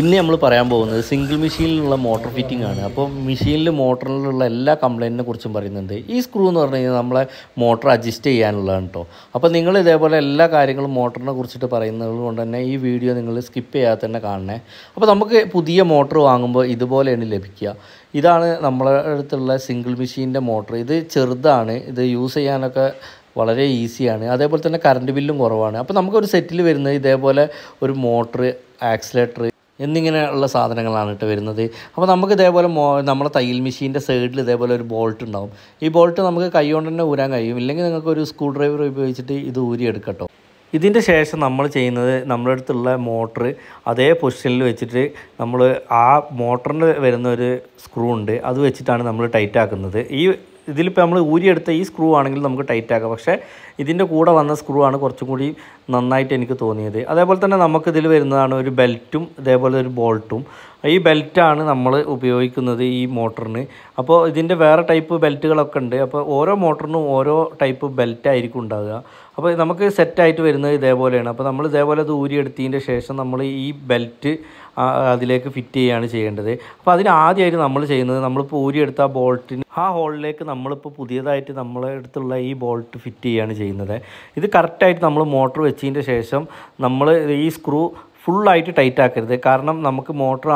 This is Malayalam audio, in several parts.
ഇന്ന് നമ്മൾ പറയാൻ പോകുന്നത് സിംഗിൾ മെഷീനിലുള്ള മോട്ടോർ ഫിറ്റിംഗ് ആണ് അപ്പോൾ മെഷീനിൽ മോട്ടറിലുള്ള എല്ലാ കംപ്ലൈൻറ്റിനെ കുറിച്ചും പറയുന്നുണ്ട് ഈ സ്ക്രൂ എന്ന് പറഞ്ഞു കഴിഞ്ഞാൽ നമ്മളെ മോട്ടർ അഡ്ജസ്റ്റ് ചെയ്യാനുള്ളതാണ് കേട്ടോ അപ്പോൾ നിങ്ങൾ ഇതേപോലെ എല്ലാ കാര്യങ്ങളും മോട്ടറിനെ കുറിച്ചിട്ട് പറയുന്നത് കൊണ്ട് തന്നെ ഈ വീഡിയോ നിങ്ങൾ സ്കിപ്പ് ചെയ്യാതെ തന്നെ കാണണേ അപ്പോൾ നമുക്ക് പുതിയ മോട്ടർ വാങ്ങുമ്പോൾ ഇതുപോലെയാണ് ലഭിക്കുക ഇതാണ് നമ്മളെ അടുത്തുള്ള സിംഗിൾ മെഷീൻ്റെ മോട്ടർ ഇത് ചെറുതാണ് ഇത് യൂസ് ചെയ്യാനൊക്കെ വളരെ ഈസിയാണ് അതേപോലെ തന്നെ കറണ്ട് ബില്ലും കുറവാണ് അപ്പോൾ നമുക്കൊരു സെറ്റിൽ വരുന്നത് ഇതേപോലെ ഒരു മോട്ടറ് ആക്സിലേറ്റർ എന്നിങ്ങനെയുള്ള സാധനങ്ങളാണ് കേട്ടോ വരുന്നത് അപ്പോൾ നമുക്ക് ഇതേപോലെ മോ നമ്മുടെ തയ്യൽ മെഷീൻ്റെ സൈഡിൽ ഇതേപോലെ ഒരു ബോൾട്ട് ഉണ്ടാവും ഈ ബോൾട്ട് നമുക്ക് കൈ കൊണ്ട് തന്നെ ഊരാൻ കഴിയും ഇല്ലെങ്കിൽ നിങ്ങൾക്ക് ഒരു സ്ക്രൂ ഡ്രൈവർ ഉപയോഗിച്ചിട്ട് ഇത് ഊരിയെടുക്കട്ടോ ഇതിൻ്റെ ശേഷം നമ്മൾ ചെയ്യുന്നത് നമ്മുടെ അടുത്തുള്ള മോട്ടർ അതേ പൊസിഷനിൽ വെച്ചിട്ട് നമ്മൾ ആ മോട്ടറിന് വരുന്ന ഒരു സ്ക്രൂ ഉണ്ട് അത് വെച്ചിട്ടാണ് നമ്മൾ ടൈറ്റ് ആക്കുന്നത് ഈ ഇതിലിപ്പോൾ നമ്മൾ ഊരിയെടുത്ത ഈ സ്ക്രൂ ആണെങ്കിൽ നമുക്ക് ടൈറ്റ് ആക്കാം പക്ഷേ ഇതിൻ്റെ കൂടെ വന്ന സ്ക്രൂ ആണ് കുറച്ചും കൂടി നന്നായിട്ട് എനിക്ക് തോന്നിയത് അതേപോലെ തന്നെ നമുക്കിതിൽ വരുന്നതാണ് ഒരു ബെൽറ്റും ഇതേപോലെ ഒരു ബോൾട്ടും ഈ ബെൽറ്റാണ് നമ്മൾ ഉപയോഗിക്കുന്നത് ഈ മോട്ടറിന് അപ്പോൾ ഇതിൻ്റെ വേറെ ടൈപ്പ് ബെൽറ്റുകളൊക്കെ ഉണ്ട് അപ്പോൾ ഓരോ മോട്ടറിനും ഓരോ ടൈപ്പ് ബെൽറ്റായിരിക്കും ഉണ്ടാകുക അപ്പോൾ നമുക്ക് സെറ്റായിട്ട് വരുന്നത് ഇതേപോലെയാണ് അപ്പോൾ നമ്മൾ ഇതേപോലെ അത് ഊരിയെടുത്തതിൻ്റെ ശേഷം നമ്മൾ ഈ ബെൽറ്റ് അതിലേക്ക് ഫിറ്റ് ചെയ്യുകയാണ് ചെയ്യേണ്ടത് അപ്പോൾ അതിന് ആദ്യമായിട്ട് നമ്മൾ ചെയ്യുന്നത് നമ്മളിപ്പോൾ ഊരിയെടുത്ത ആ ബോൾട്ടിന് ആ ഹോളിലേക്ക് നമ്മളിപ്പോൾ പുതിയതായിട്ട് നമ്മളെ അടുത്തുള്ള ഈ ബോൾട്ട് ഫിറ്റ് ചെയ്യുകയാണ് ചെയ്യുന്നത് ഇത് കറക്റ്റായിട്ട് നമ്മൾ മോട്ടർ വെച്ചതിൻ്റെ ശേഷം നമ്മൾ ഈ സ്ക്രൂ ഫുള്ളായിട്ട് ടൈറ്റ് ആക്കരുത് കാരണം നമുക്ക് മോട്ടർ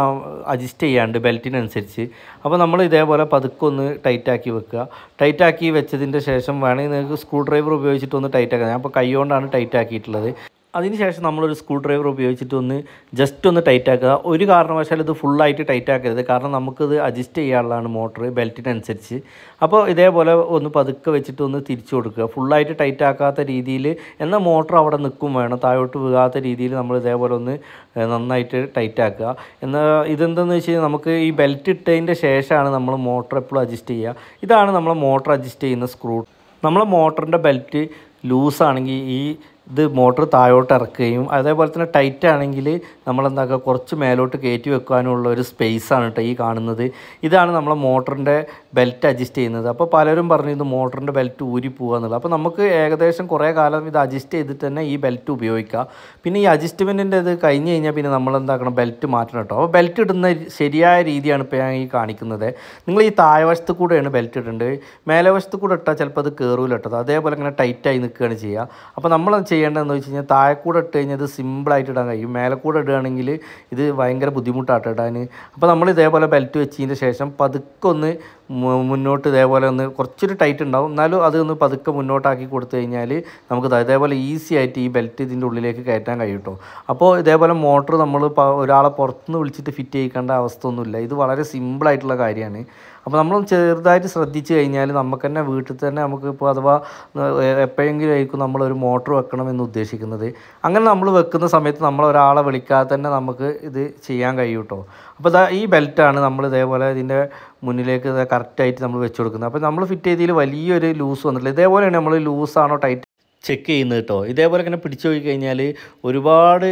അഡ്ജസ്റ്റ് ചെയ്യാണ്ട് ബെൽറ്റിനനുസരിച്ച് അപ്പോൾ നമ്മൾ ഇതേപോലെ പതുക്കെ ഒന്ന് ടൈറ്റാക്കി വെക്കുക ടൈറ്റാക്കി വെച്ചതിൻ്റെ ശേഷം വേണമെങ്കിൽ നിങ്ങൾക്ക് സ്ക്രൂ ഡ്രൈവർ ഉപയോഗിച്ചിട്ടൊന്ന് ടൈറ്റാക്കാം ഞാൻ അപ്പോൾ കൈ കൊണ്ടാണ് ടൈറ്റാക്കിയിട്ടുള്ളത് അതിനുശേഷം നമ്മളൊരു സ്ക്രൂ ഡ്രൈവർ ഉപയോഗിച്ചിട്ട് ഒന്ന് ജസ്റ്റ് ഒന്ന് ടൈറ്റ് ആക്കുക ഒരു കാരണവശാലും ഇത് ഫുള്ളായിട്ട് ടൈറ്റ് ആക്കരുത് കാരണം നമുക്കിത് അഡ്ജസ്റ്റ് ചെയ്യാനുള്ളതാണ് മോട്ടർ ബെൽറ്റിനനുസരിച്ച് അപ്പോൾ ഇതേപോലെ ഒന്ന് പതുക്കെ വെച്ചിട്ട് ഒന്ന് തിരിച്ചു കൊടുക്കുക ഫുള്ളായിട്ട് ടൈറ്റ് ആക്കാത്ത രീതിയിൽ എന്നാൽ മോട്ടർ അവിടെ നിൽക്കും വേണം താഴോട്ട് വീകാത്ത രീതിയിൽ നമ്മൾ ഇതേപോലെ ഒന്ന് നന്നായിട്ട് ടൈറ്റ് ആക്കുക എന്നാൽ ഇതെന്തെന്ന് വെച്ച് കഴിഞ്ഞാൽ നമുക്ക് ഈ ബെൽറ്റ് ഇട്ടതിൻ്റെ ശേഷമാണ് നമ്മൾ മോട്ടർ എപ്പോഴും അഡ്ജസ്റ്റ് ചെയ്യുക ഇതാണ് നമ്മൾ മോട്ടർ അഡ്ജസ്റ്റ് ചെയ്യുന്ന സ്ക്രൂ നമ്മളെ മോട്ടറിൻ്റെ ബെൽറ്റ് ലൂസാണെങ്കിൽ ഈ ഇത് മോട്ടോർ താഴോട്ട് ഇറക്കുകയും അതേപോലെ തന്നെ ടൈറ്റ് ആണെങ്കിൽ നമ്മളെന്താക്കുക കുറച്ച് മേലോട്ട് കയറ്റി വെക്കാനുള്ള ഒരു സ്പേസാണ് കേട്ടോ ഈ കാണുന്നത് ഇതാണ് നമ്മളെ മോട്ടറിൻ്റെ ബെൽറ്റ് അഡ്ജസ്റ്റ് ചെയ്യുന്നത് അപ്പോൾ പലരും പറഞ്ഞു ഇത് മോട്ടറിൻ്റെ ബെൽറ്റ് ഊരി പോകുക എന്നുള്ളത് അപ്പോൾ നമുക്ക് ഏകദേശം കുറേ കാലം ഇത് അഡ്ജസ്റ്റ് ചെയ്തിട്ട് തന്നെ ഈ ബെൽറ്റ് ഉപയോഗിക്കുക പിന്നെ ഈ അഡ്ജസ്റ്റ്മെൻറ്റിൻ്റെ ഇത് കഴിഞ്ഞ് കഴിഞ്ഞാൽ പിന്നെ നമ്മൾ എന്താക്കണം ബെൽറ്റ് മാറ്റണം കേട്ടോ അപ്പോൾ ബെൽറ്റ് ഇടുന്ന ശരിയായ രീതിയാണ് ഇപ്പോൾ ഞാൻ ഈ കാണിക്കുന്നത് നിങ്ങൾ ഈ താഴ്വശത്ത് കൂടെയാണ് ബെൽറ്റ് ഇടേണ്ടത് മേലെ വശത്ത് കൂടെ ഇട്ടാൽ ചിലപ്പോൾ അത് കയറൂല കേട്ടോ അതേപോലെ ഇങ്ങനെ ടൈറ്റായി നിൽക്കുകയാണ് ചെയ്യുക അപ്പോൾ നമ്മൾ ചെയ്യേണ്ടതെന്ന് വെച്ച് കഴിഞ്ഞാൽ താഴെ കൂടെ ഇട്ട് കഴിഞ്ഞാൽ ഇത് സിമ്പിളായിട്ട് ഇടാൻ കഴിയും മേലെ കൂടെ ഇടുകയാണെങ്കിൽ ഇത് ഭയങ്കര ബുദ്ധിമുട്ടാട്ടോ ഇടാൻ അപ്പോൾ നമ്മൾ ഇതേപോലെ ബെൽറ്റ് വെച്ചതിൻ്റെ ശേഷം പതുക്കൊന്ന് ഒന്ന് മുന്നോട്ട് ഇതേപോലെ ഒന്ന് കുറച്ചൊരു ടൈറ്റ് ഉണ്ടാവും എന്നാലും അത് ഒന്ന് പതുക്കെ മുന്നോട്ടാക്കി കൊടുത്തു കഴിഞ്ഞാൽ നമുക്ക് ഇതേപോലെ ഈസി ആയിട്ട് ഈ ബെൽറ്റ് ഇതിൻ്റെ ഉള്ളിലേക്ക് കയറ്റാൻ കഴിയും കേട്ടോ അപ്പോൾ ഇതേപോലെ മോട്ടർ നമ്മൾ ഒരാളെ പുറത്തുനിന്ന് വിളിച്ചിട്ട് ഫിറ്റ് ചെയ്യിക്കേണ്ട അവസ്ഥയൊന്നുമില്ല ഇത് വളരെ സിമ്പിളായിട്ടുള്ള കാര്യമാണ് അപ്പോൾ നമ്മൾ ചെറുതായിട്ട് ശ്രദ്ധിച്ചു കഴിഞ്ഞാൽ നമുക്ക് തന്നെ വീട്ടിൽ തന്നെ നമുക്ക് ഇപ്പോൾ അഥവാ എപ്പോഴെങ്കിലും ആയിരിക്കും നമ്മളൊരു മോട്ടർ വെക്കണം എന്ന് ഉദ്ദേശിക്കുന്നത് അങ്ങനെ നമ്മൾ വെക്കുന്ന സമയത്ത് നമ്മൾ ഒരാളെ വിളിക്കാതെ തന്നെ നമുക്ക് ഇത് ചെയ്യാൻ കഴിയും കേട്ടോ അപ്പോൾ ഈ ബെൽറ്റാണ് നമ്മൾ ഇതേപോലെ ഇതിൻ്റെ മുന്നിലേക്ക് കറക്റ്റായിട്ട് നമ്മൾ വെച്ച് കൊടുക്കുന്നത് അപ്പോൾ നമ്മൾ ഫിറ്റ് ചെയ്തതിൽ വലിയൊരു ലൂസ് വന്നിട്ടില്ല ഇതേപോലെയാണ് നമ്മൾ ലൂസാണോ ടൈറ്റ് ചെക്ക് ചെയ്യുന്നത് കേട്ടോ ഇതേപോലെ ഇങ്ങനെ പിടിച്ചു പോയി കഴിഞ്ഞാൽ ഒരുപാട്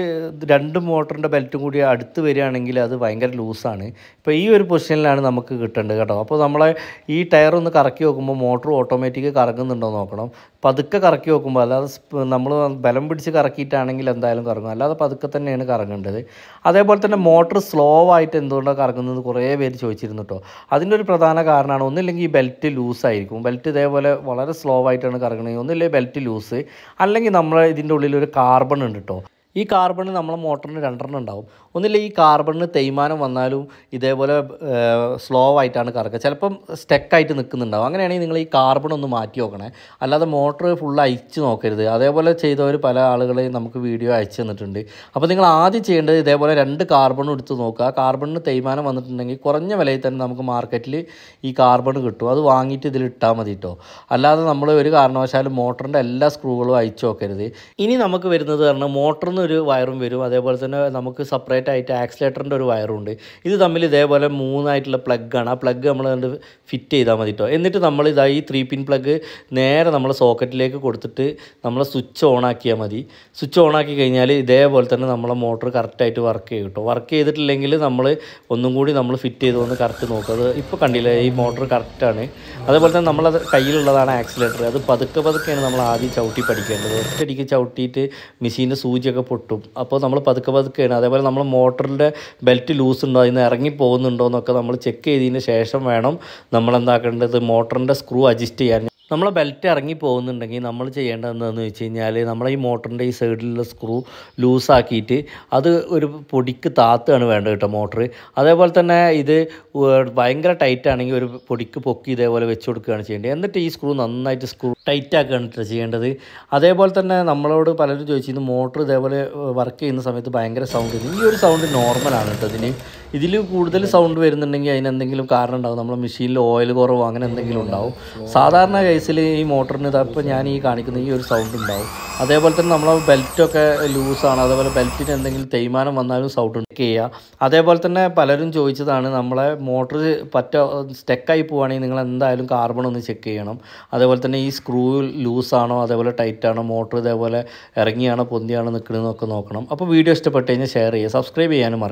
രണ്ട് മോട്ടറിൻ്റെ ബെൽറ്റും കൂടി അടുത്ത് വരികയാണെങ്കിൽ അത് ഭയങ്കര ലൂസാണ് ഇപ്പോൾ ഈ ഒരു പൊസിഷനിലാണ് നമുക്ക് കിട്ടേണ്ടത് കേട്ടോ അപ്പോൾ നമ്മളെ ഈ ടയർ ഒന്ന് കറക്കി നോക്കുമ്പോൾ മോട്ടർ ഓട്ടോമാറ്റിക് കറങ്ങുന്നുണ്ടോ നോക്കണം പതുക്കെ കറക്കി നോക്കുമ്പോൾ അല്ലാതെ നമ്മൾ ബലം പിടിച്ച് കറക്കിയിട്ടാണെങ്കിൽ എന്തായാലും കറങ്ങും അല്ലാതെ പതുക്കെ തന്നെയാണ് കറങ്ങേണ്ടത് അതേപോലെ തന്നെ മോട്ടർ സ്ലോ ആയിട്ട് എന്തുകൊണ്ടാണ് കറങ്ങുന്നത് കുറേ പേര് ചോദിച്ചിരുന്നു കേട്ടോ അതിൻ്റെ ഒരു പ്രധാന കാരണമാണ് ഒന്നില്ലെങ്കിൽ ഈ ബെൽറ്റ് ലൂസായിരിക്കും ബെൽറ്റ് ഇതേപോലെ വളരെ സ്ലോ ആയിട്ടാണ് കറങ്ങുന്നത് ഒന്നില്ലെങ്കിൽ ബെൽറ്റ് ലൂസ് അല്ലെങ്കിൽ നമ്മൾ ഇതിൻ്റെ ഉള്ളിൽ ഒരു കാർബൺ ഉണ്ട് കേട്ടോ ഈ കാർബണ് നമ്മളെ മോട്ടറിന് രണ്ടെണ്ണം ഉണ്ടാവും ഒന്നില്ല ഈ കാർബണിന് തേയ്മാനം വന്നാലും ഇതേപോലെ സ്ലോ ആയിട്ടാണ് കറക്കുക ചിലപ്പം സ്റ്റെക്കായിട്ട് നിൽക്കുന്നുണ്ടാവും അങ്ങനെയാണെങ്കിൽ നിങ്ങൾ ഈ കാർബൺ ഒന്ന് മാറ്റി നോക്കണേ അല്ലാതെ മോട്ടറ് ഫുൾ അയച്ച് നോക്കരുത് അതേപോലെ ചെയ്തവർ പല ആളുകളെയും നമുക്ക് വീഡിയോ അയച്ചു തന്നിട്ടുണ്ട് അപ്പോൾ നിങ്ങൾ ആദ്യം ചെയ്യേണ്ടത് ഇതേപോലെ രണ്ട് കാർബണും എടുത്ത് നോക്കുക കാർബണിന് തേയ്മാനം വന്നിട്ടുണ്ടെങ്കിൽ കുറഞ്ഞ വിലയിൽ തന്നെ നമുക്ക് മാർക്കറ്റിൽ ഈ കാർബൺ കിട്ടും അത് വാങ്ങിയിട്ട് ഇതിലിട്ടാൽ മതി കേട്ടോ അല്ലാതെ നമ്മൾ ഒരു കാരണവശാലും മോട്ടറിൻ്റെ എല്ലാ സ്ക്രൂകളും അയച്ചു നോക്കരുത് ഇനി നമുക്ക് വരുന്നത് കാരണം മോട്ടറിന് ഒരു വയറും വരും അതേപോലെ തന്നെ നമുക്ക് സെപ്പറേറ്റ് ആയിട്ട് ആക്സിലേറ്ററിൻ്റെ ഒരു വയറും ഉണ്ട് ഇത് തമ്മിൽ ഇതേപോലെ മൂന്നായിട്ടുള്ള പ്ലഗ്ഗാണ് ആ പ്ലഗ് നമ്മൾ കണ്ട് ഫിറ്റ് ചെയ്താൽ മതി കേട്ടോ എന്നിട്ട് നമ്മൾ ഇതാ ഈ ത്രീ പിൻ പ്ലഗ് നേരെ നമ്മൾ സോക്കറ്റിലേക്ക് കൊടുത്തിട്ട് നമ്മൾ സ്വിച്ച് ഓൺ ആക്കിയാൽ മതി സ്വിച്ച് ഓൺ ആക്കി കഴിഞ്ഞാൽ ഇതേപോലെ തന്നെ നമ്മളെ മോട്ടർ കറക്റ്റായിട്ട് വർക്ക് ചെയ്യും കേട്ടോ വർക്ക് ചെയ്തിട്ടില്ലെങ്കിൽ നമ്മൾ ഒന്നും കൂടി നമ്മൾ ഫിറ്റ് വന്ന് കറക്റ്റ് നോക്കുക അത് ഇപ്പോൾ കണ്ടില്ലേ ഈ മോട്ടർ കറക്റ്റാണ് അതേപോലെ തന്നെ നമ്മളത് കയ്യിലുള്ളതാണ് ആക്സിലേറ്റർ അത് പതുക്കെ പതുക്കെയാണ് നമ്മൾ ആദ്യം ചവിട്ടി പഠിക്കേണ്ടത് ഒറ്റയടിക്ക് ചവിട്ടിയിട്ട് മെഷീൻ്റെ സൂചിയൊക്കെ പൊട്ടും അപ്പോൾ നമ്മൾ പതുക്കെ പതുക്കെയാണ് അതേപോലെ നമ്മൾ മോട്ടറിൻ്റെ ബെൽറ്റ് ലൂസ് ഉണ്ടോ അതിന് ഇറങ്ങി പോകുന്നുണ്ടോ എന്നൊക്കെ നമ്മൾ ചെക്ക് ചെയ്തതിന് ശേഷം വേണം നമ്മൾ എന്താക്കേണ്ടത് മോട്ടറിൻ്റെ സ്ക്രൂ അഡ്ജസ്റ്റ് ചെയ്യാൻ നമ്മളെ ബെൽറ്റ് ഇറങ്ങി പോകുന്നുണ്ടെങ്കിൽ നമ്മൾ ചെയ്യേണ്ടത് എന്താണെന്ന് വെച്ച് കഴിഞ്ഞാൽ നമ്മളെ ഈ മോട്ടറിൻ്റെ ഈ സൈഡിലുള്ള സ്ക്രൂ ലൂസാക്കിയിട്ട് അത് ഒരു പൊടിക്ക് താത്തുകയാണ് വേണ്ടത് കേട്ടോ മോട്ടർ അതേപോലെ തന്നെ ഇത് ഭയങ്കര ടൈറ്റ് ആണെങ്കിൽ ഒരു പൊടിക്ക് പൊക്കി ഇതേപോലെ വെച്ച് കൊടുക്കുകയാണ് ചെയ്യേണ്ടത് എന്നിട്ട് ഈ സ്ക്രൂ നന്നായിട്ട് സ്ക്രൂ ടൈറ്റ് ആക്കുകയാണ് ചെയ്യേണ്ടത് അതേപോലെ തന്നെ നമ്മളോട് പലരും ചോദിച്ചിരുന്നു മോട്ടർ ഇതേപോലെ വർക്ക് ചെയ്യുന്ന സമയത്ത് ഭയങ്കര സൗണ്ട് ഈ ഒരു സൗണ്ട് നോർമലാണ് കേട്ടോ ഇതിന് ഇതിൽ കൂടുതൽ സൗണ്ട് വരുന്നുണ്ടെങ്കിൽ അതിനെന്തെങ്കിലും കാരണം ഉണ്ടാവും നമ്മൾ മെഷീനിൽ ഓയിൽ കുറവോ അങ്ങനെ എന്തെങ്കിലും ഉണ്ടാവും സാധാരണ കേസ് കേസിൽ ഈ മോട്ടറിന് ഇതപ്പോൾ ഞാൻ ഈ കാണിക്കുന്ന ഈ ഒരു സൗണ്ട് ഉണ്ടാവും അതേപോലെ തന്നെ നമ്മൾ ബെൽറ്റൊക്കെ ലൂസാണ് അതേപോലെ ബെൽറ്റിന് എന്തെങ്കിലും തേയ്മാനം വന്നാലും സൗണ്ട് ചെയ്യുക അതേപോലെ തന്നെ പലരും ചോദിച്ചതാണ് നമ്മളെ മോട്ടർ പറ്റ സ്റ്റെക്കായി പോവുകയാണെങ്കിൽ നിങ്ങൾ എന്തായാലും കാർബൺ ഒന്ന് ചെക്ക് ചെയ്യണം അതേപോലെ തന്നെ ഈ സ്ക്രൂ ലൂസാണോ അതേപോലെ ടൈറ്റാണോ മോട്ടർ ഇതേപോലെ ഇറങ്ങിയാണോ പൊന്തിയാണോ നിൽക്കുന്നതെന്നൊക്കെ നോക്കണം അപ്പോൾ വീഡിയോ ഇഷ്ടപ്പെട്ട് കഴിഞ്ഞാൽ ഷെയർ ചെയ്യുക സബ്സ്ക്രൈബ് ചെയ്യാനും മറക്കും